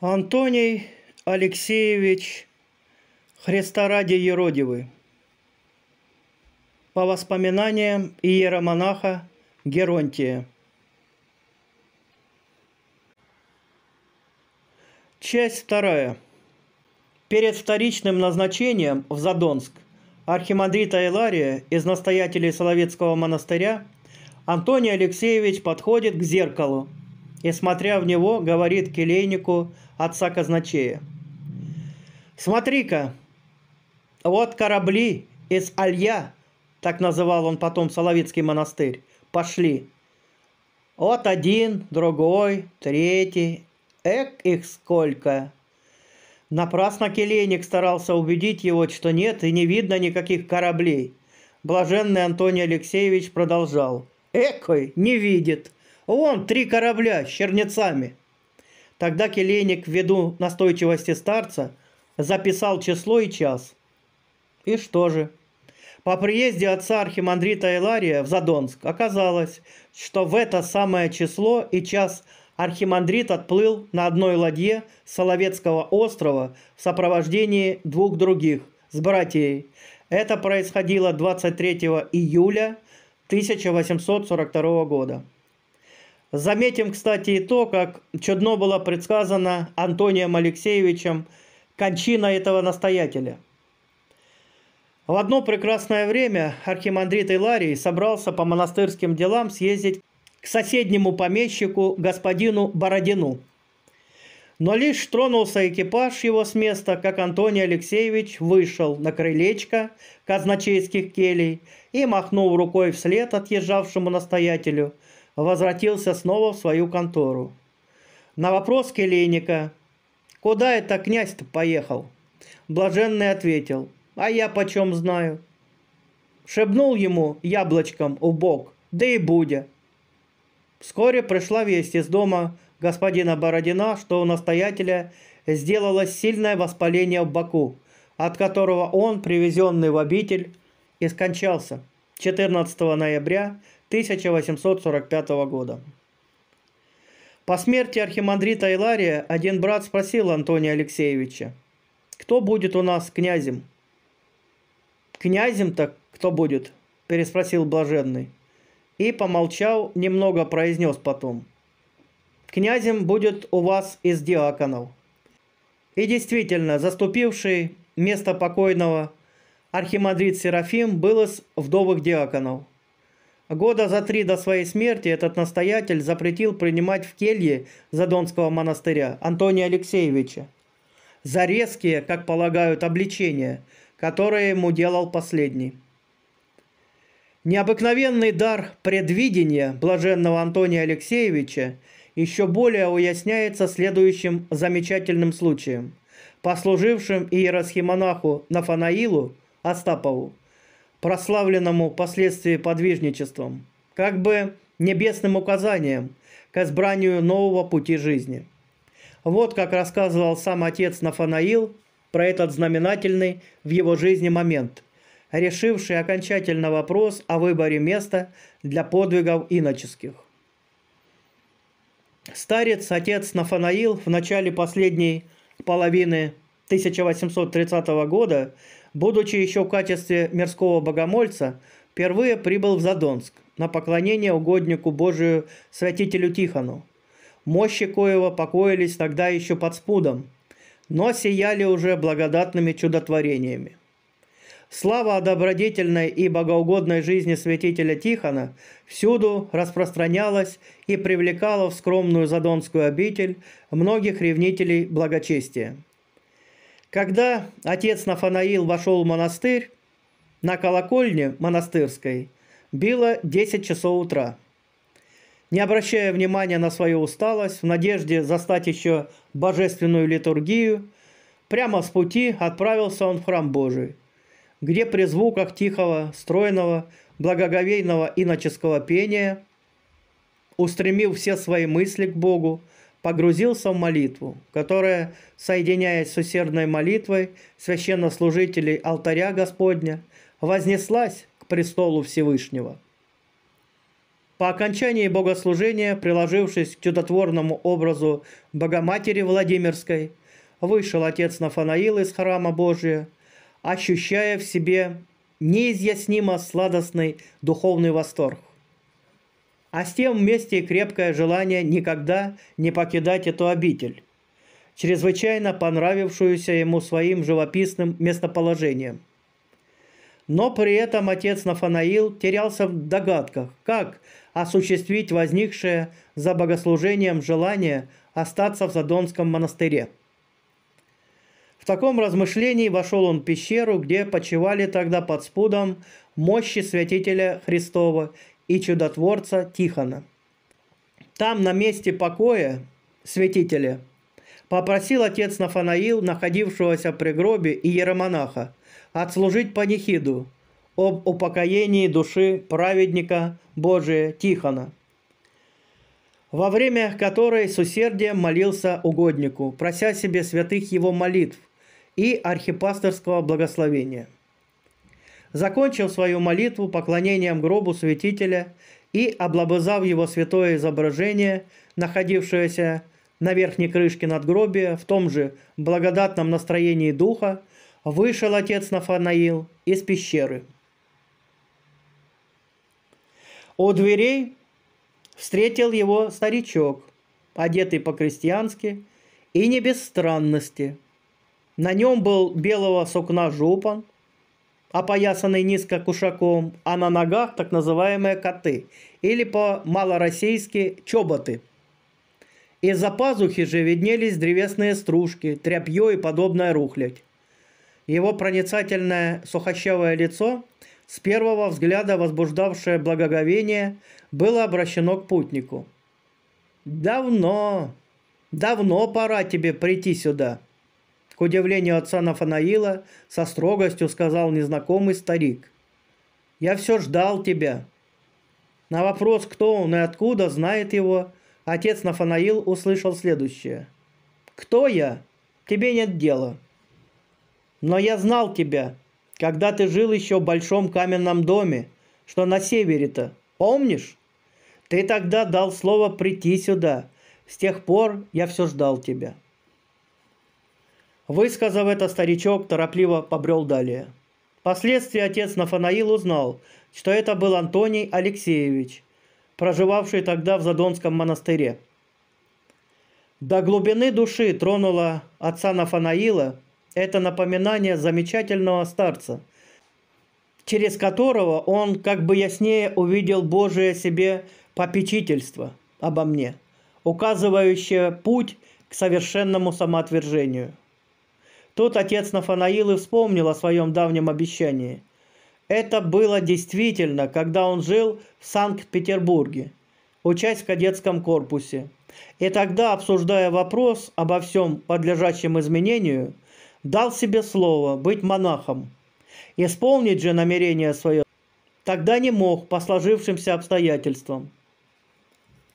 Антоний Алексеевич Христа ради Еродивы. По воспоминаниям иеромонаха Геронтия. Часть вторая. Перед вторичным назначением в Задонск архимандрита Илария из настоятелей Соловецкого монастыря Антоний Алексеевич подходит к зеркалу – и, смотря в него, говорит келейнику отца казначея. «Смотри-ка, вот корабли из Алья, так называл он потом Соловецкий монастырь, пошли. Вот один, другой, третий, эк их сколько!» Напрасно келейник старался убедить его, что нет и не видно никаких кораблей. Блаженный Антоний Алексеевич продолжал. «Экой не видит!» Вон три корабля с чернецами. Тогда келейник ввиду настойчивости старца записал число и час. И что же? По приезде отца архимандрита Илария в Задонск оказалось, что в это самое число и час архимандрит отплыл на одной ладье Соловецкого острова в сопровождении двух других с братьей. Это происходило 23 июля 1842 года. Заметим, кстати, и то, как чудно было предсказано Антонием Алексеевичем кончина этого настоятеля. В одно прекрасное время архимандрит Иларий собрался по монастырским делам съездить к соседнему помещику господину Бородину. Но лишь тронулся экипаж его с места, как Антоний Алексеевич вышел на крылечко казначейских келей и махнул рукой вслед отъезжавшему настоятелю – возвратился снова в свою контору. На вопрос Келейника, куда это князь-то поехал, Блаженный ответил, а я почем знаю. Шебнул ему яблочком у бок, да и будя. Вскоре пришла весть из дома господина Бородина, что у настоятеля сделалось сильное воспаление в боку, от которого он, привезенный в обитель, и скончался. 14 ноября 1845 года. По смерти архимандрита Илария один брат спросил Антония Алексеевича, «Кто будет у нас князем?» «Князем-то кто будет?» – переспросил Блаженный. И, помолчал немного произнес потом. «Князем будет у вас из диаконов». И действительно, заступивший место покойного архимандрит Серафим был из вдовых диаконов. Года за три до своей смерти этот настоятель запретил принимать в келье Задонского монастыря Антония Алексеевича за резкие, как полагают, обличения, которые ему делал последний. Необыкновенный дар предвидения блаженного Антония Алексеевича еще более уясняется следующим замечательным случаем, послужившим иеросхимонаху Нафанаилу – Остапову, прославленному впоследствии подвижничеством, как бы небесным указанием к избранию нового пути жизни. Вот как рассказывал сам отец Нафанаил про этот знаменательный в его жизни момент, решивший окончательно вопрос о выборе места для подвигов иноческих. Старец, отец Нафанаил, в начале последней половины 1830 года, будучи еще в качестве мирского богомольца, впервые прибыл в Задонск на поклонение угоднику Божию святителю Тихону. Мощи коего покоились тогда еще под спудом, но сияли уже благодатными чудотворениями. Слава о добродетельной и богоугодной жизни святителя Тихона всюду распространялась и привлекала в скромную задонскую обитель многих ревнителей благочестия. Когда отец Нафанаил вошел в монастырь, на колокольне монастырской било 10 часов утра. Не обращая внимания на свою усталость, в надежде застать еще божественную литургию, прямо с пути отправился он в храм Божий, где при звуках тихого, стройного, благоговейного иноческого пения, устремив все свои мысли к Богу – погрузился в молитву, которая, соединяясь с усердной молитвой священнослужителей алтаря Господня, вознеслась к престолу Всевышнего. По окончании богослужения, приложившись к чудотворному образу Богоматери Владимирской, вышел отец Нафанаил из храма Божия, ощущая в себе неизъяснимо сладостный духовный восторг а с тем вместе и крепкое желание никогда не покидать эту обитель, чрезвычайно понравившуюся ему своим живописным местоположением. Но при этом отец Нафанаил терялся в догадках, как осуществить возникшее за богослужением желание остаться в Задонском монастыре. В таком размышлении вошел он в пещеру, где почивали тогда под спудом мощи святителя Христова и чудотворца Тихона. Там, на месте покоя святителя, попросил отец Нафанаил, находившегося при гробе и еромонаха, отслужить панихиду об упокоении души праведника Божия Тихона, во время которой с усердием молился угоднику, прося себе святых его молитв и архипасторского благословения – закончил свою молитву поклонением гробу святителя и, облобызав его святое изображение, находившееся на верхней крышке надгробия, в том же благодатном настроении духа, вышел отец Нафанаил из пещеры. У дверей встретил его старичок, одетый по-крестьянски и не без странности. На нем был белого сукна жупан – опоясанный низко кушаком, а на ногах так называемые коты, или по-малороссийски чоботы. Из-за пазухи же виднелись древесные стружки, тряпье и подобная рухлядь. Его проницательное сухощавое лицо, с первого взгляда возбуждавшее благоговение, было обращено к путнику. «Давно, давно пора тебе прийти сюда», к удивлению отца Нафанаила, со строгостью сказал незнакомый старик. «Я все ждал тебя». На вопрос, кто он и откуда знает его, отец Нафанаил услышал следующее. «Кто я? Тебе нет дела. Но я знал тебя, когда ты жил еще в большом каменном доме, что на севере-то, помнишь? Ты тогда дал слово прийти сюда. С тех пор я все ждал тебя». Высказав это, старичок торопливо побрел далее. Впоследствии отец Нафанаил узнал, что это был Антоний Алексеевич, проживавший тогда в Задонском монастыре. До глубины души тронуло отца Нафанаила это напоминание замечательного старца, через которого он как бы яснее увидел Божие себе попечительство обо мне, указывающее путь к совершенному самоотвержению. Тут отец Нафанаил и вспомнил о своем давнем обещании. Это было действительно, когда он жил в Санкт-Петербурге, учась в кадетском корпусе. И тогда, обсуждая вопрос обо всем подлежащем изменению, дал себе слово быть монахом. Исполнить же намерение свое тогда не мог по сложившимся обстоятельствам –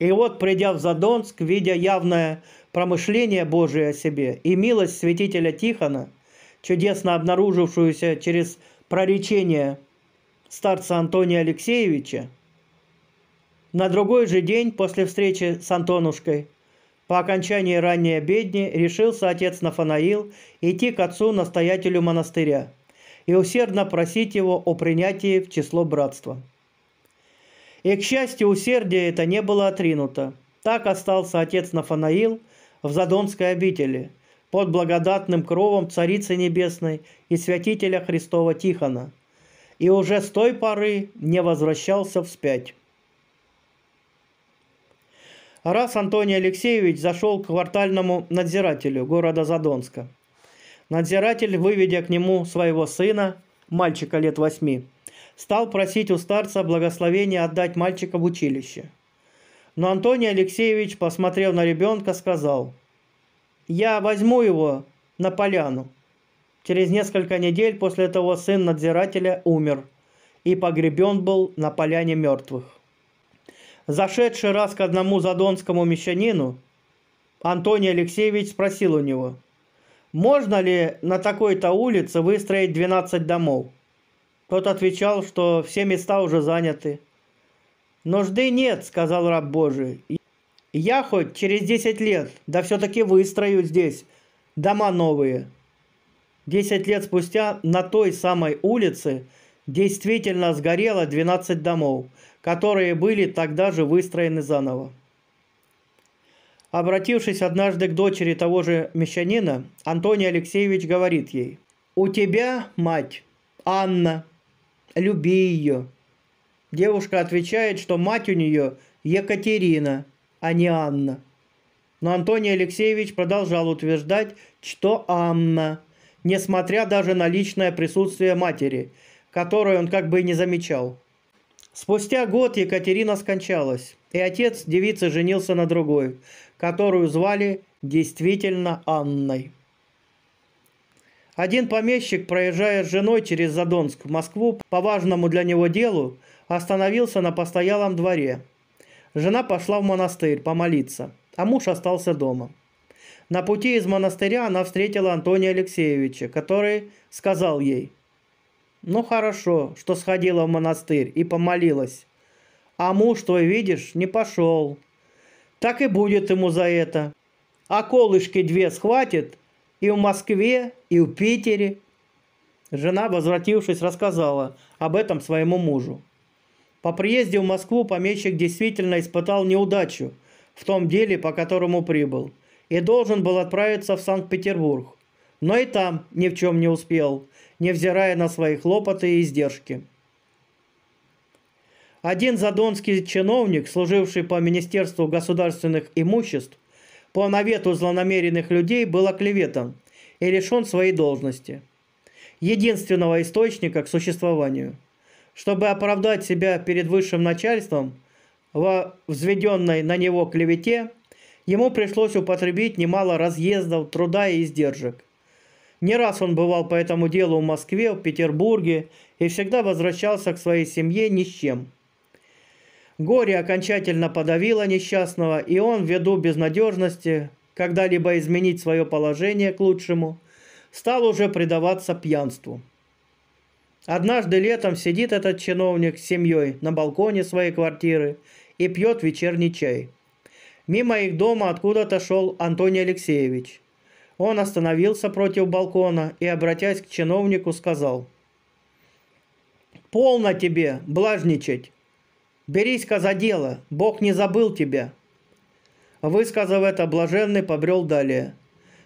и вот, придя в Задонск, видя явное промышление Божие о себе и милость святителя Тихона, чудесно обнаружившуюся через проречение старца Антония Алексеевича, на другой же день после встречи с Антонушкой, по окончании ранней обедни, решился отец Нафанаил идти к отцу-настоятелю монастыря и усердно просить его о принятии в число братства. И, к счастью, усердие это не было отринуто. Так остался отец Нафанаил в Задонской обители под благодатным кровом Царицы Небесной и святителя Христова Тихона. И уже с той поры не возвращался вспять. Раз Антоний Алексеевич зашел к квартальному надзирателю города Задонска. Надзиратель, выведя к нему своего сына, мальчика лет восьми, стал просить у старца благословения отдать мальчика в училище. Но Антоний Алексеевич, посмотрев на ребенка, сказал, «Я возьму его на поляну». Через несколько недель после того сын надзирателя умер и погребен был на поляне мертвых. Зашедший раз к одному задонскому мещанину, Антоний Алексеевич спросил у него, «Можно ли на такой-то улице выстроить 12 домов?» Тот отвечал, что все места уже заняты. «Нужды нет», — сказал раб Божий. «Я хоть через десять лет, да все-таки выстрою здесь дома новые». Десять лет спустя на той самой улице действительно сгорело 12 домов, которые были тогда же выстроены заново. Обратившись однажды к дочери того же мещанина, Антоний Алексеевич говорит ей, «У тебя, мать, Анна, люби ее. Девушка отвечает, что мать у нее Екатерина, а не Анна. Но Антоний Алексеевич продолжал утверждать, что Анна, несмотря даже на личное присутствие матери, которую он как бы и не замечал. Спустя год Екатерина скончалась, и отец девицы женился на другой, которую звали действительно Анной. Один помещик, проезжая с женой через Задонск в Москву по важному для него делу, остановился на постоялом дворе. Жена пошла в монастырь помолиться, а муж остался дома. На пути из монастыря она встретила Антония Алексеевича, который сказал ей, «Ну хорошо, что сходила в монастырь и помолилась, а муж твой, видишь, не пошел. Так и будет ему за это. А колышки две схватит – и в Москве, и в Питере. Жена, возвратившись, рассказала об этом своему мужу. По приезде в Москву помещик действительно испытал неудачу в том деле, по которому прибыл, и должен был отправиться в Санкт-Петербург. Но и там ни в чем не успел, невзирая на свои хлопоты и издержки. Один задонский чиновник, служивший по Министерству государственных имуществ, по навету злонамеренных людей был оклеветан и лишен своей должности, единственного источника к существованию. Чтобы оправдать себя перед высшим начальством во взведенной на него клевете, ему пришлось употребить немало разъездов, труда и издержек. Не раз он бывал по этому делу в Москве, в Петербурге и всегда возвращался к своей семье ни с чем – Горе окончательно подавило несчастного, и он, ввиду безнадежности, когда-либо изменить свое положение к лучшему, стал уже предаваться пьянству. Однажды летом сидит этот чиновник с семьей на балконе своей квартиры и пьет вечерний чай. Мимо их дома откуда-то шел Антоний Алексеевич. Он остановился против балкона и, обратясь к чиновнику, сказал «Полно тебе блажничать! Берись-ка за дело, Бог не забыл тебя. Высказав это, блаженный побрел далее.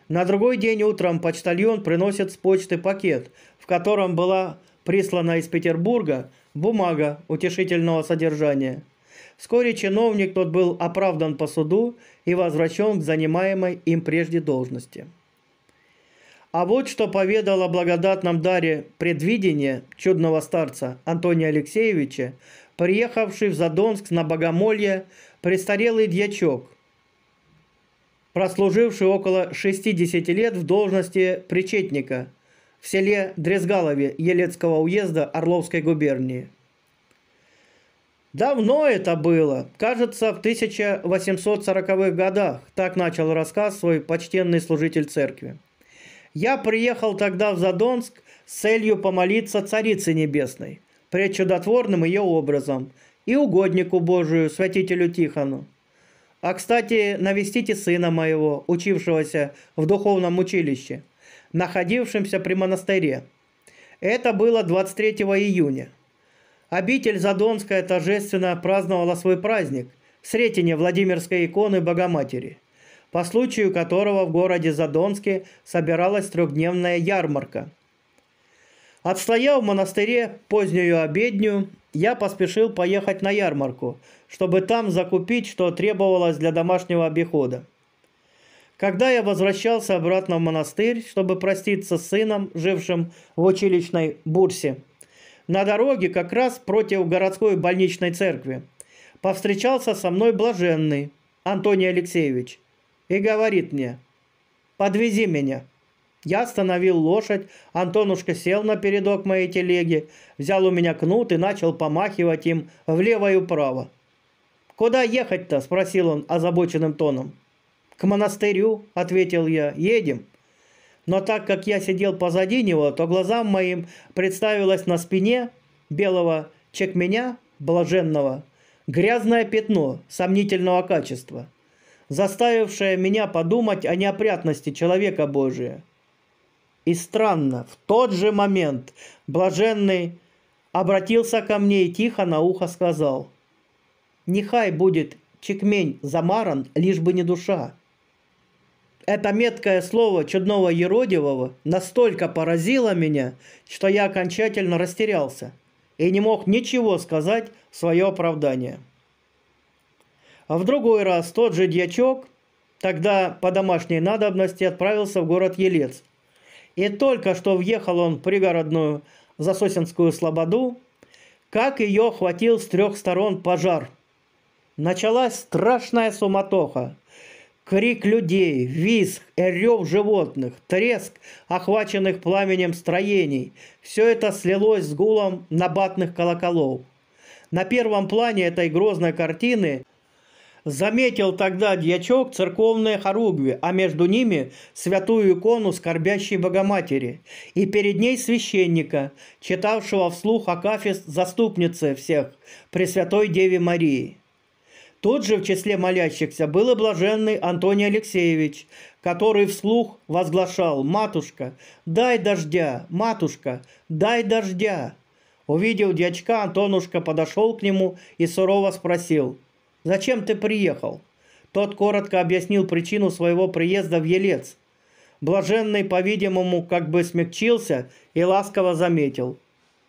На другой день утром почтальон приносит с почты пакет, в котором была прислана из Петербурга бумага утешительного содержания. Вскоре чиновник тот был оправдан по суду и возвращен к занимаемой им прежде должности. А вот что поведал о благодатном даре предвидения чудного старца Антония Алексеевича приехавший в Задонск на Богомолье престарелый дьячок, прослуживший около 60 лет в должности причетника в селе Дрезгалове Елецкого уезда Орловской губернии. Давно это было, кажется, в 1840-х годах, так начал рассказ свой почтенный служитель церкви. Я приехал тогда в Задонск с целью помолиться Царице Небесной – пред чудотворным ее образом, и угоднику Божию, святителю Тихону. А, кстати, навестите сына моего, учившегося в духовном училище, находившемся при монастыре. Это было 23 июня. Обитель Задонская торжественно праздновала свой праздник – Сретение Владимирской иконы Богоматери, по случаю которого в городе Задонске собиралась трехдневная ярмарка – Отстояв в монастыре позднюю обедню, я поспешил поехать на ярмарку, чтобы там закупить, что требовалось для домашнего обихода. Когда я возвращался обратно в монастырь, чтобы проститься с сыном, жившим в училищной Бурсе, на дороге как раз против городской больничной церкви повстречался со мной блаженный Антоний Алексеевич и говорит мне «Подвези меня». Я остановил лошадь, Антонушка сел на передок моей телеги, взял у меня кнут и начал помахивать им влево и вправо. «Куда ехать-то?» – спросил он озабоченным тоном. «К монастырю», – ответил я, – «едем». Но так как я сидел позади него, то глазам моим представилось на спине белого чекменя, блаженного, грязное пятно сомнительного качества – заставившее меня подумать о неопрятности человека Божия. И странно, в тот же момент блаженный обратился ко мне и тихо на ухо сказал, «Нехай будет чекмень замаран, лишь бы не душа». Это меткое слово чудного Еродивого настолько поразило меня, что я окончательно растерялся и не мог ничего сказать в свое оправдание. А в другой раз тот же дьячок, тогда по домашней надобности отправился в город Елец, и только что въехал он в пригородную Засосинскую слободу, как ее охватил с трех сторон пожар. Началась страшная суматоха. Крик людей, визг, рев животных, треск охваченных пламенем строений – все это слилось с гулом набатных колоколов. На первом плане этой грозной картины – Заметил тогда дьячок церковные хоругви, а между ними святую икону скорбящей Богоматери, и перед ней священника, читавшего вслух акафист заступницы всех, Пресвятой Деве Марии. Тут же в числе молящихся был и блаженный Антоний Алексеевич, который вслух возглашал «Матушка, дай дождя! Матушка, дай дождя!» Увидев дьячка, Антонушка подошел к нему и сурово спросил – «Зачем ты приехал?» Тот коротко объяснил причину своего приезда в Елец. Блаженный, по-видимому, как бы смягчился и ласково заметил.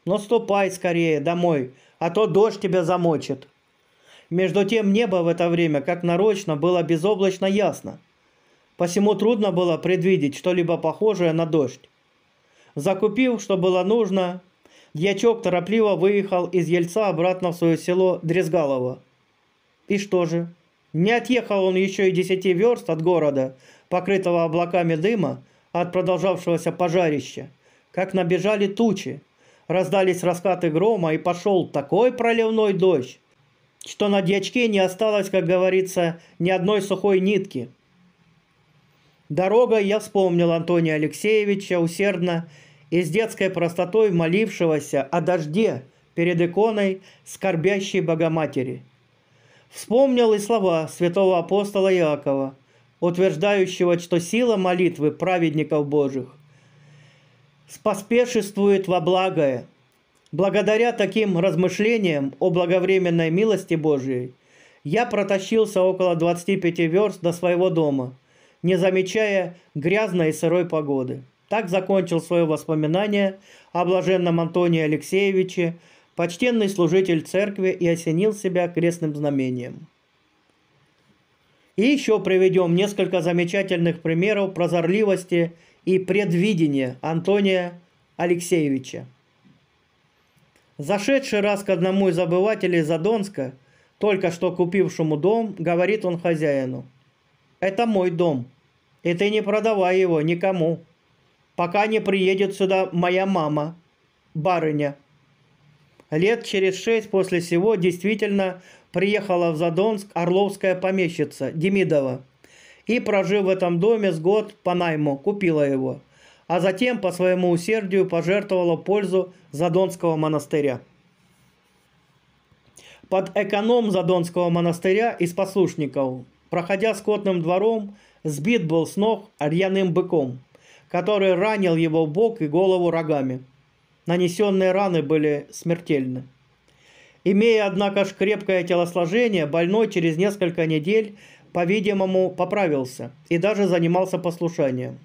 «Но ступай скорее домой, а то дождь тебя замочит». Между тем небо в это время, как нарочно, было безоблачно ясно. Посему трудно было предвидеть что-либо похожее на дождь. Закупив, что было нужно, дьячок торопливо выехал из Ельца обратно в свое село Дрезгалово. И что же? Не отъехал он еще и десяти верст от города, покрытого облаками дыма от продолжавшегося пожарища, как набежали тучи, раздались раскаты грома и пошел такой проливной дождь, что на дьячке не осталось, как говорится, ни одной сухой нитки. Дорогой я вспомнил Антония Алексеевича усердно и с детской простотой молившегося о дожде перед иконой скорбящей Богоматери – вспомнил и слова святого апостола Иакова, утверждающего, что сила молитвы праведников Божьих споспешествует во благое. Благодаря таким размышлениям о благовременной милости Божьей я протащился около 25 верст до своего дома, не замечая грязной и сырой погоды. Так закончил свое воспоминание о блаженном Антонии Алексеевиче, почтенный служитель церкви и осенил себя крестным знамением. И еще приведем несколько замечательных примеров прозорливости и предвидения Антония Алексеевича. Зашедший раз к одному из обывателей Задонска, только что купившему дом, говорит он хозяину. «Это мой дом, и ты не продавай его никому, пока не приедет сюда моя мама, барыня» лет через шесть после сего действительно приехала в Задонск орловская помещица Демидова и, прожив в этом доме с год по найму, купила его, а затем по своему усердию пожертвовала пользу Задонского монастыря. Под эконом Задонского монастыря из послушников, проходя скотным двором, сбит был с ног рьяным быком, который ранил его бок и голову рогами – Нанесенные раны были смертельны. Имея, однако ж, крепкое телосложение, больной через несколько недель, по-видимому, поправился и даже занимался послушанием.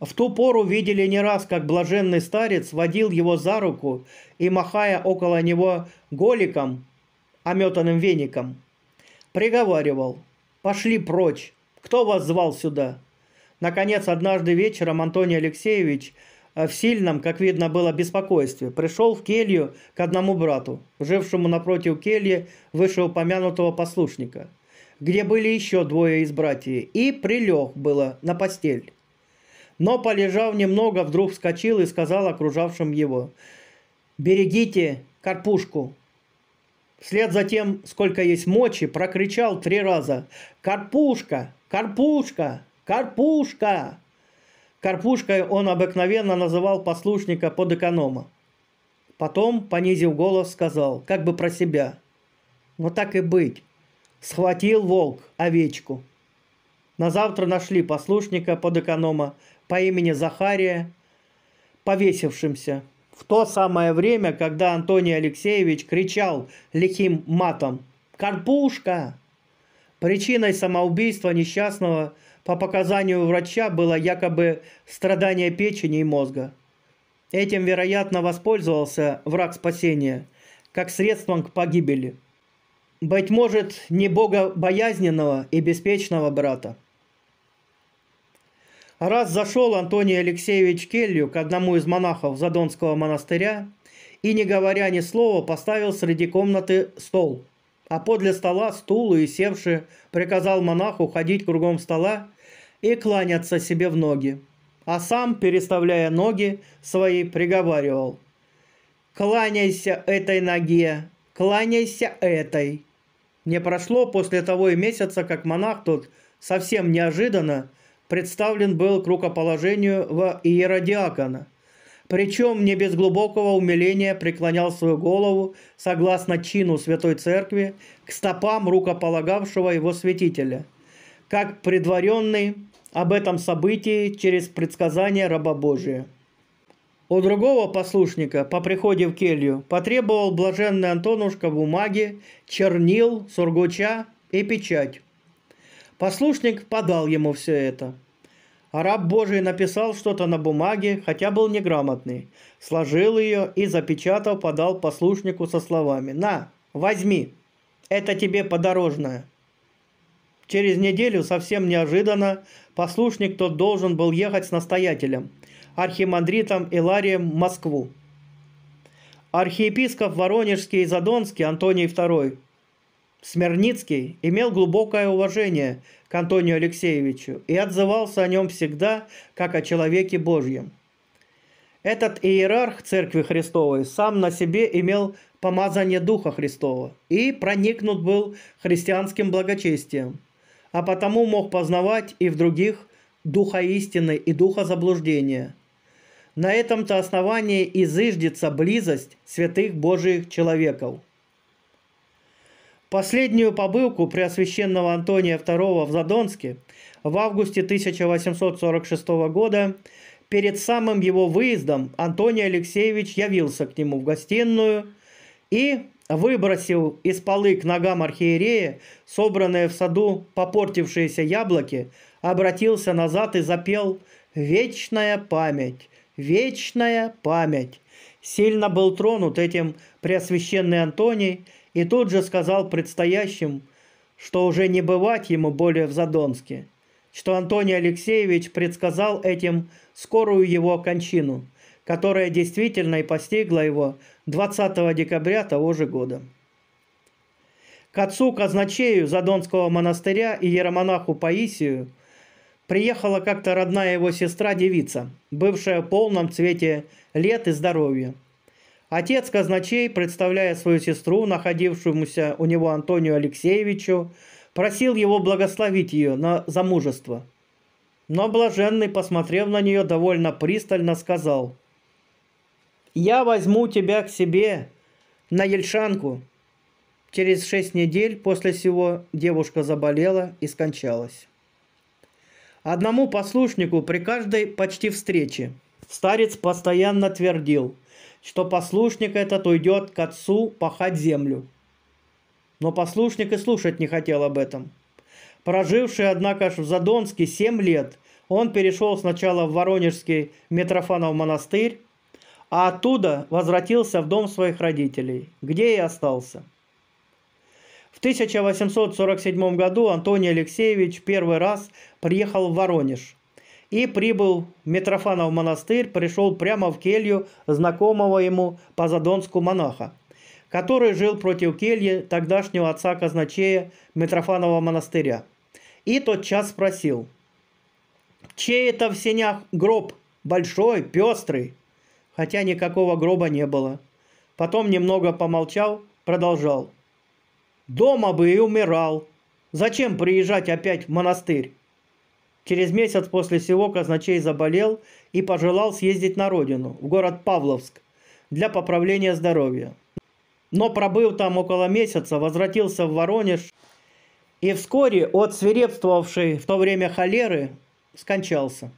В ту пору видели не раз, как блаженный старец водил его за руку и, махая около него голиком, ометанным веником, приговаривал «Пошли прочь! Кто вас звал сюда?» Наконец, однажды вечером Антоний Алексеевич – Э, в сильном, как видно было, беспокойстве, пришел в келью к одному брату, жившему напротив кельи вышеупомянутого послушника, где были еще двое из братьев, и прилег было на постель. Но, полежав немного, вдруг вскочил и сказал окружавшим его, «Берегите карпушку!» Вслед за тем, сколько есть мочи, прокричал три раза «Карпушка! Карпушка! Карпушка!» Карпушкой он обыкновенно называл послушника под эконома. Потом, понизив голос, сказал, как бы про себя. «Ну так и быть. Схватил волк овечку». На завтра нашли послушника под эконома по имени Захария, повесившимся. В то самое время, когда Антоний Алексеевич кричал лихим матом «Карпушка!», причиной самоубийства несчастного – по показанию врача было якобы страдание печени и мозга. Этим, вероятно, воспользовался враг спасения, как средством к погибели. Быть может, не богобоязненного и беспечного брата. Раз зашел Антоний Алексеевич Келью к одному из монахов Задонского монастыря и, не говоря ни слова, поставил среди комнаты стол, а подле стола стул и, севши, приказал монаху ходить кругом стола и кланяться себе в ноги, а сам, переставляя ноги свои, приговаривал. «Кланяйся этой ноге, кланяйся этой». Не прошло после того и месяца, как монах тот совсем неожиданно представлен был к рукоположению в иеродиакона. Причем не без глубокого умиления преклонял свою голову, согласно чину Святой Церкви, к стопам рукополагавшего его святителя. Как предваренный об этом событии через предсказание раба Божия. У другого послушника по приходе в келью потребовал блаженный Антонушка бумаги, чернил, сургуча и печать. Послушник подал ему все это. А раб Божий написал что-то на бумаге, хотя был неграмотный. Сложил ее и, запечатал, подал послушнику со словами «На, возьми, это тебе подорожное». Через неделю совсем неожиданно Послушник тот должен был ехать с настоятелем, архимандритом Иларием в Москву. Архиепископ Воронежский и Задонский Антоний II Смирницкий имел глубокое уважение к Антонию Алексеевичу и отзывался о нем всегда как о человеке Божьем. Этот иерарх Церкви Христовой сам на себе имел помазание Духа Христова и проникнут был христианским благочестием – а потому мог познавать и в других духа истины и духа заблуждения. На этом-то основании и зыждется близость святых Божиих человеков. Последнюю побывку Преосвященного Антония II в Задонске в августе 1846 года перед самым его выездом Антоний Алексеевич явился к нему в гостиную и выбросил из полы к ногам архиерея собранные в саду попортившиеся яблоки, обратился назад и запел «Вечная память, вечная память». Сильно был тронут этим преосвященный Антоний и тут же сказал предстоящим, что уже не бывать ему более в Задонске, что Антоний Алексеевич предсказал этим скорую его кончину – которая действительно и постигла его 20 декабря того же года. К отцу казначею Задонского монастыря и еромонаху Паисию приехала как-то родная его сестра-девица, бывшая в полном цвете лет и здоровья. Отец казначей, представляя свою сестру, находившемуся у него Антонию Алексеевичу, просил его благословить ее на замужество. Но блаженный, посмотрев на нее довольно пристально, сказал – я возьму тебя к себе на Ельшанку. Через шесть недель после всего девушка заболела и скончалась. Одному послушнику при каждой почти встрече старец постоянно твердил, что послушник этот уйдет к отцу пахать землю. Но послушник и слушать не хотел об этом. Проживший, однако, в Задонске семь лет, он перешел сначала в Воронежский Митрофанов монастырь, а оттуда возвратился в дом своих родителей, где и остался. В 1847 году Антоний Алексеевич первый раз приехал в Воронеж и прибыл в Митрофанов монастырь, пришел прямо в келью знакомого ему по Задонску монаха, который жил против кельи тогдашнего отца казначея Митрофанова монастыря. И тот час спросил, «Чей это в сенях гроб? Большой, пестрый?» хотя никакого гроба не было. Потом немного помолчал, продолжал. «Дома бы и умирал. Зачем приезжать опять в монастырь?» Через месяц после всего казначей заболел и пожелал съездить на родину, в город Павловск, для поправления здоровья. Но пробыл там около месяца, возвратился в Воронеж и вскоре от свирепствовавшей в то время холеры скончался.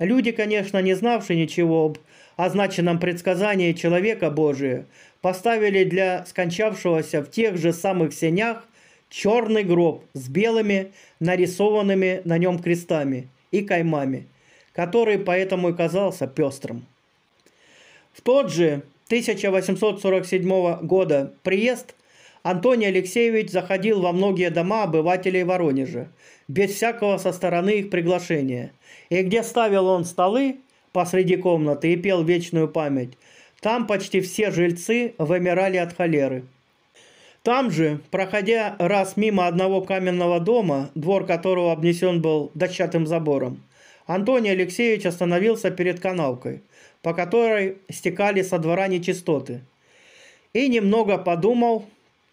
Люди, конечно, не знавшие ничего об о а значенном предсказании человека Божия, поставили для скончавшегося в тех же самых сенях черный гроб с белыми, нарисованными на нем крестами и каймами, который поэтому и казался пестрым. В тот же 1847 года приезд Антоний Алексеевич заходил во многие дома обывателей Воронежа, без всякого со стороны их приглашения, и где ставил он столы, посреди комнаты и пел вечную память. Там почти все жильцы вымирали от холеры. Там же, проходя раз мимо одного каменного дома, двор которого обнесен был дощатым забором, Антоний Алексеевич остановился перед канавкой, по которой стекали со двора нечистоты. И немного подумал,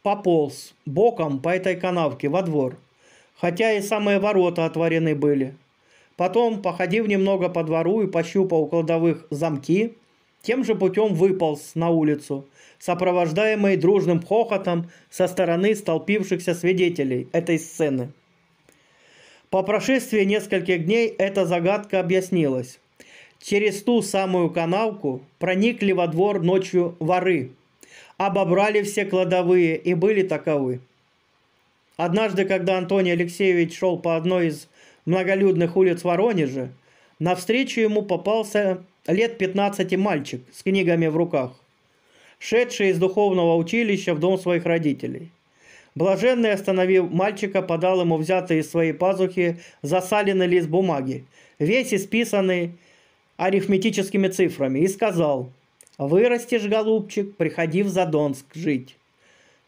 пополз боком по этой канавке во двор, хотя и самые ворота отворены были. Потом, походив немного по двору и пощупав кладовых замки, тем же путем выполз на улицу, сопровождаемый дружным хохотом со стороны столпившихся свидетелей этой сцены. По прошествии нескольких дней эта загадка объяснилась. Через ту самую канавку проникли во двор ночью воры, обобрали все кладовые и были таковы. Однажды, когда Антоний Алексеевич шел по одной из многолюдных улиц Воронежа, навстречу ему попался лет 15 мальчик с книгами в руках, шедший из духовного училища в дом своих родителей. Блаженный, остановив мальчика, подал ему взятый из своей пазухи засаленный лист бумаги, весь исписанный арифметическими цифрами, и сказал «Вырастешь, голубчик, приходи в Задонск жить».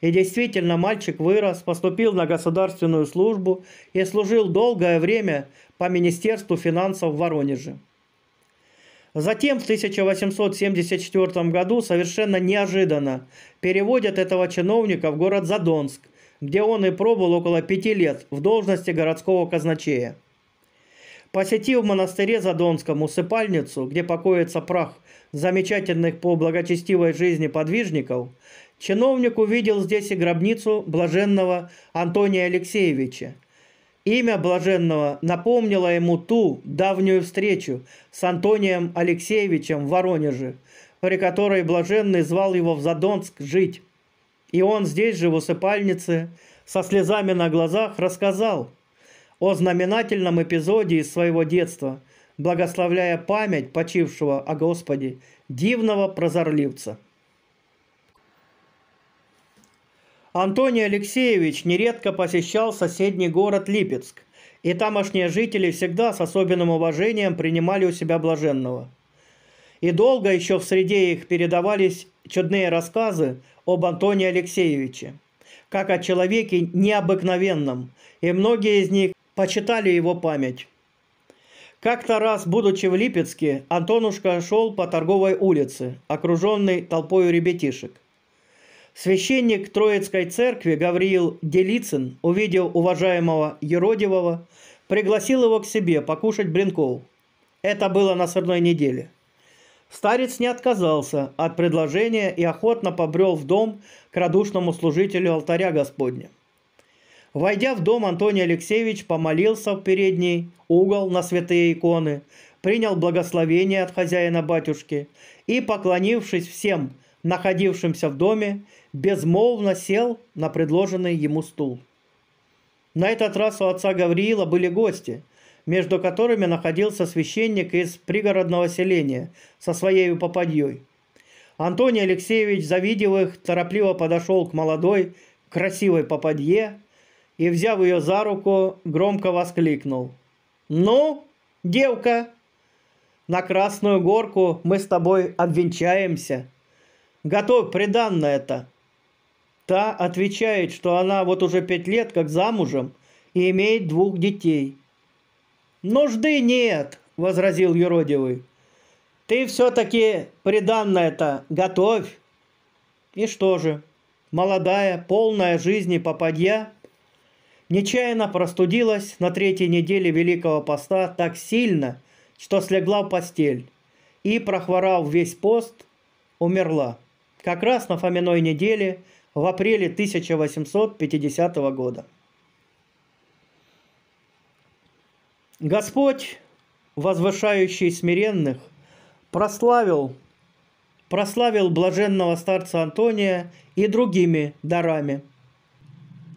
И действительно, мальчик вырос, поступил на государственную службу и служил долгое время по Министерству финансов в Воронеже. Затем в 1874 году совершенно неожиданно переводят этого чиновника в город Задонск, где он и пробыл около пяти лет в должности городского казначея. Посетив в монастыре Задонском усыпальницу, где покоится прах замечательных по благочестивой жизни подвижников, Чиновник увидел здесь и гробницу блаженного Антония Алексеевича. Имя блаженного напомнило ему ту давнюю встречу с Антонием Алексеевичем в Воронеже, при которой блаженный звал его в Задонск жить. И он здесь же, в усыпальнице, со слезами на глазах рассказал о знаменательном эпизоде из своего детства, благословляя память почившего о Господе, дивного прозорливца. Антоний Алексеевич нередко посещал соседний город Липецк, и тамошние жители всегда с особенным уважением принимали у себя блаженного. И долго еще в среде их передавались чудные рассказы об Антоне Алексеевиче, как о человеке необыкновенном, и многие из них почитали его память. Как-то раз, будучи в Липецке, Антонушка шел по торговой улице, окруженный толпой ребятишек. Священник Троицкой церкви Гавриил Делицын, увидев уважаемого Еродивого, пригласил его к себе покушать блинков. Это было на сырной неделе. Старец не отказался от предложения и охотно побрел в дом к радушному служителю алтаря Господня. Войдя в дом, Антоний Алексеевич помолился в передний угол на святые иконы, принял благословение от хозяина батюшки и, поклонившись всем находившимся в доме, безмолвно сел на предложенный ему стул. На этот раз у отца Гавриила были гости, между которыми находился священник из пригородного селения со своей попадьей. Антоний Алексеевич, завидев их, торопливо подошел к молодой, красивой попадье и, взяв ее за руку, громко воскликнул. «Ну, девка, на Красную Горку мы с тобой обвенчаемся. Готовь приданное-то!» Та отвечает, что она вот уже пять лет как замужем и имеет двух детей. «Нужды нет», – возразил юродивый. «Ты все-таки приданное-то готовь». И что же, молодая, полная жизни попадья нечаянно простудилась на третьей неделе Великого Поста так сильно, что слегла в постель и, прохворав весь пост, умерла. Как раз на Фоминой неделе – в апреле 1850 года. Господь, возвышающий смиренных, прославил, прославил блаженного старца Антония и другими дарами.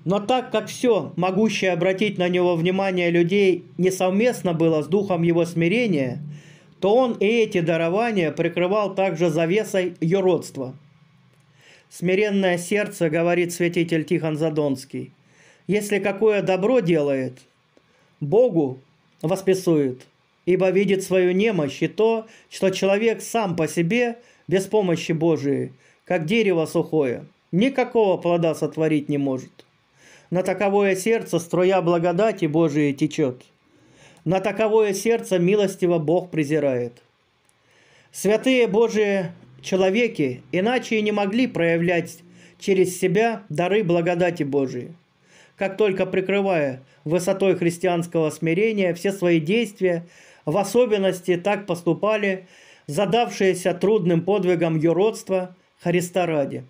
Но так как все, могущее обратить на него внимание людей, несовместно было с духом его смирения, то он и эти дарования прикрывал также завесой юродства – Смиренное сердце, говорит святитель Тихон Задонский, если какое добро делает, Богу восписует, ибо видит свою немощь и то, что человек сам по себе, без помощи Божией, как дерево сухое, никакого плода сотворить не может. На таковое сердце струя благодати Божией течет. На таковое сердце милостиво Бог презирает. Святые Божии человеки иначе и не могли проявлять через себя дары благодати Божией, как только прикрывая высотой христианского смирения все свои действия, в особенности так поступали задавшиеся трудным подвигом юродства Христа ради.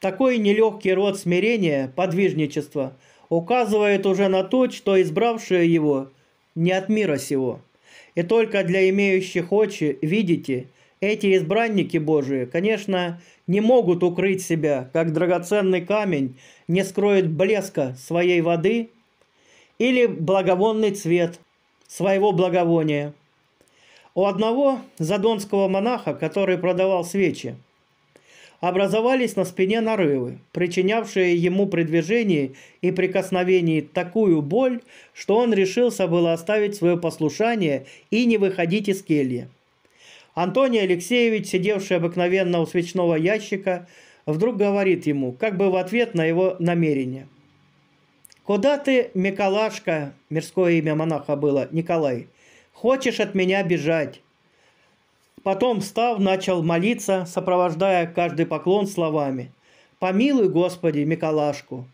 Такой нелегкий род смирения, подвижничества, указывает уже на то, что избравшие его не от мира сего. И только для имеющих очи видите – эти избранники Божии, конечно, не могут укрыть себя, как драгоценный камень не скроет блеска своей воды или благовонный цвет своего благовония. У одного задонского монаха, который продавал свечи, образовались на спине нарывы, причинявшие ему при движении и прикосновении такую боль, что он решился было оставить свое послушание и не выходить из кельи. Антоний Алексеевич, сидевший обыкновенно у свечного ящика, вдруг говорит ему, как бы в ответ на его намерение. «Куда ты, Миколашка, мирское имя монаха было, Николай, хочешь от меня бежать?» Потом, встав, начал молиться, сопровождая каждый поклон словами «Помилуй, Господи, Миколашку!»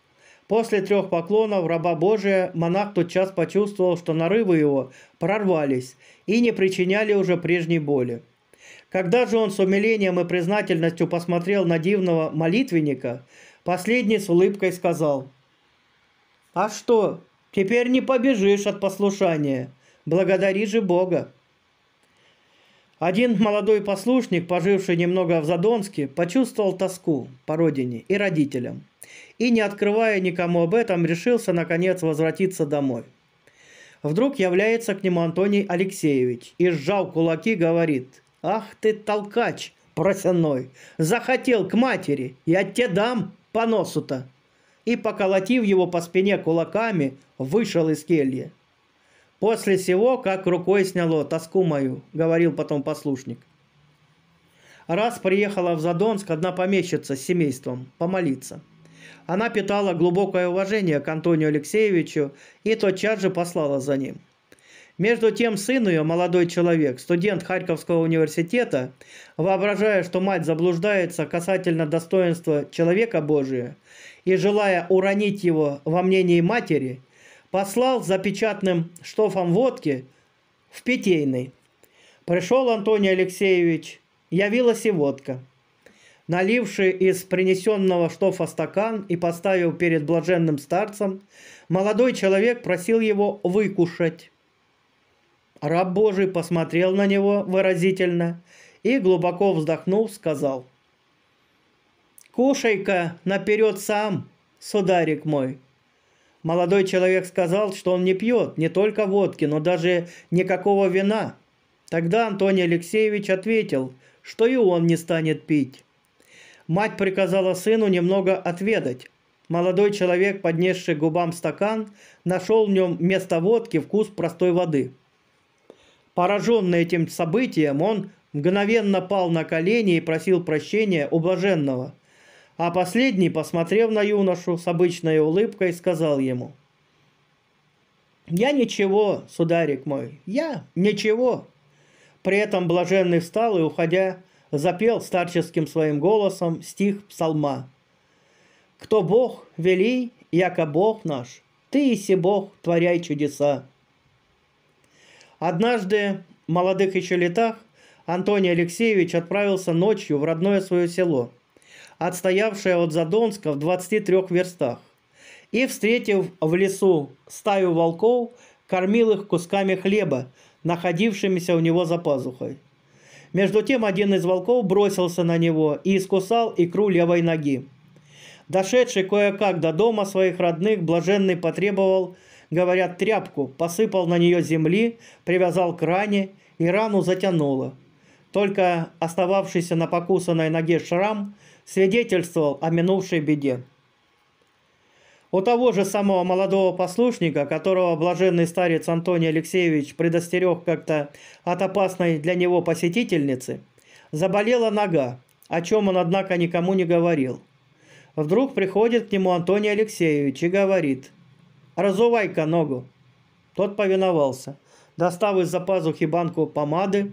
После трех поклонов раба Божия монах тотчас почувствовал, что нарывы его прорвались и не причиняли уже прежней боли. Когда же он с умилением и признательностью посмотрел на дивного молитвенника, последний с улыбкой сказал, «А что, теперь не побежишь от послушания, благодари же Бога». Один молодой послушник, поживший немного в Задонске, почувствовал тоску по родине и родителям, и, не открывая никому об этом, решился, наконец, возвратиться домой. Вдруг является к нему Антоний Алексеевич и, сжав кулаки, говорит – Ах ты толкач просяной, захотел к матери, я тебе дам по носу-то. И, поколотив его по спине кулаками, вышел из кельи. После сего, как рукой сняло тоску мою, говорил потом послушник. Раз приехала в Задонск одна помещица с семейством помолиться. Она питала глубокое уважение к Антонию Алексеевичу и тотчас же послала за ним – между тем сын ее, молодой человек, студент Харьковского университета, воображая, что мать заблуждается касательно достоинства человека Божия и желая уронить его во мнении матери, послал за печатным штофом водки в питейный. Пришел Антоний Алексеевич, явилась и водка. Наливший из принесенного штофа стакан и поставил перед блаженным старцем, молодой человек просил его выкушать. Раб Божий посмотрел на него выразительно и, глубоко вздохнув, сказал, «Кушай-ка наперед сам, сударик мой». Молодой человек сказал, что он не пьет не только водки, но даже никакого вина. Тогда Антоний Алексеевич ответил, что и он не станет пить. Мать приказала сыну немного отведать. Молодой человек, поднесший губам стакан, нашел в нем вместо водки вкус простой воды – Пораженный этим событием, он мгновенно пал на колени и просил прощения у блаженного. А последний, посмотрев на юношу с обычной улыбкой, сказал ему, «Я ничего, сударик мой, я ничего». При этом блаженный встал и, уходя, запел старческим своим голосом стих псалма. «Кто Бог вели, яко Бог наш, ты и си Бог творяй чудеса». Однажды, в молодых еще летах, Антоний Алексеевич отправился ночью в родное свое село, отстоявшее от Задонска в 23 верстах, и, встретив в лесу стаю волков, кормил их кусками хлеба, находившимися у него за пазухой. Между тем один из волков бросился на него и искусал икру левой ноги. Дошедший кое-как до дома своих родных, блаженный потребовал – говорят, тряпку, посыпал на нее земли, привязал к ране, и рану затянуло. Только остававшийся на покусанной ноге шрам свидетельствовал о минувшей беде. У того же самого молодого послушника, которого блаженный старец Антоний Алексеевич предостерег как-то от опасной для него посетительницы, заболела нога, о чем он, однако, никому не говорил. Вдруг приходит к нему Антоний Алексеевич и говорит – разувай-ка ногу». Тот повиновался. Достав из-за пазухи банку помады,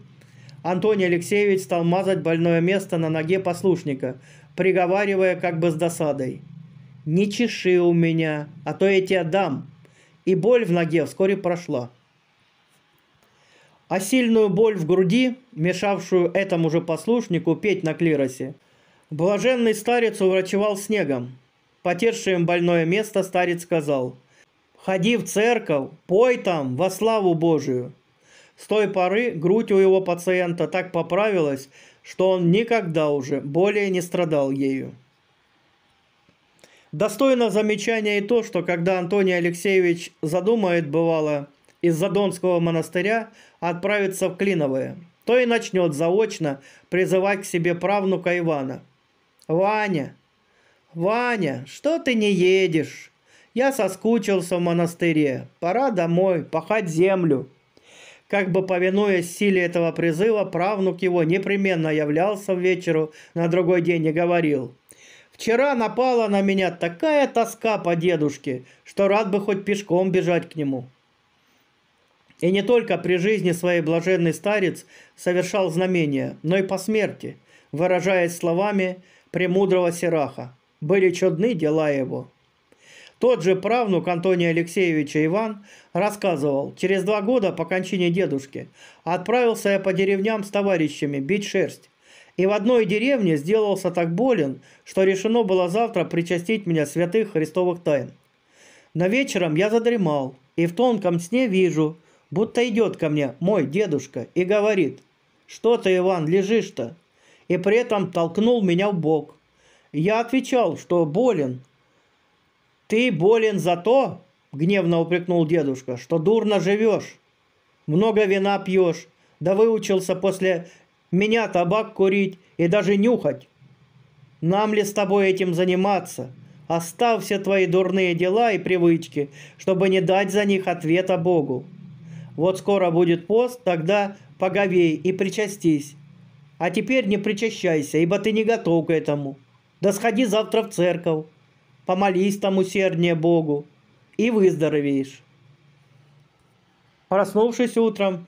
Антоний Алексеевич стал мазать больное место на ноге послушника, приговаривая как бы с досадой. «Не чеши у меня, а то я тебя дам!» И боль в ноге вскоре прошла. А сильную боль в груди, мешавшую этому же послушнику петь на клиросе, блаженный старец уврачевал снегом. Потершим больное место старец сказал – Ходи в церковь, пой там во славу Божию. С той поры грудь у его пациента так поправилась, что он никогда уже более не страдал ею. Достойно замечания и то, что когда Антоний Алексеевич задумает, бывало, из Задонского монастыря отправиться в Клиновое, то и начнет заочно призывать к себе правнука Ивана. «Ваня! Ваня, что ты не едешь?» Я соскучился в монастыре. Пора домой, пахать землю. Как бы повинуясь силе этого призыва, правнук его непременно являлся в вечеру на другой день и говорил. «Вчера напала на меня такая тоска по дедушке, что рад бы хоть пешком бежать к нему». И не только при жизни своей блаженный старец совершал знамения, но и по смерти, выражаясь словами премудрого Сераха. «Были чудны дела его». Тот же правнук Антония Алексеевича Иван рассказывал, через два года по кончине дедушки отправился я по деревням с товарищами бить шерсть. И в одной деревне сделался так болен, что решено было завтра причастить меня святых христовых тайн. Но вечером я задремал, и в тонком сне вижу, будто идет ко мне мой дедушка и говорит, «Что ты, Иван, лежишь-то?» И при этом толкнул меня в бок. Я отвечал, что болен, ты болен за то, гневно упрекнул дедушка, что дурно живешь, много вина пьешь, да выучился после меня табак курить и даже нюхать. Нам ли с тобой этим заниматься? Оставь все твои дурные дела и привычки, чтобы не дать за них ответа Богу. Вот скоро будет пост, тогда поговей и причастись. А теперь не причащайся, ибо ты не готов к этому. Да сходи завтра в церковь, помолись там усерднее Богу, и выздоровеешь. Проснувшись утром,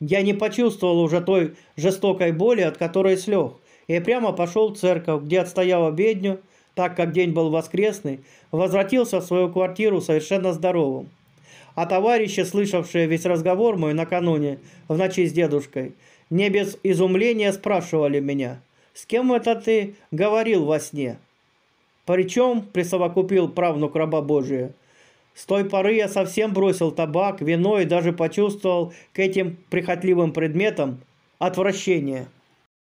я не почувствовал уже той жестокой боли, от которой слег, и прямо пошел в церковь, где отстоял обедню, так как день был воскресный, возвратился в свою квартиру совершенно здоровым. А товарищи, слышавшие весь разговор мой накануне, в ночи с дедушкой, не без изумления спрашивали меня, «С кем это ты говорил во сне?» Причем, присовокупил правнук раба Божия, с той поры я совсем бросил табак, вино и даже почувствовал к этим прихотливым предметам отвращение.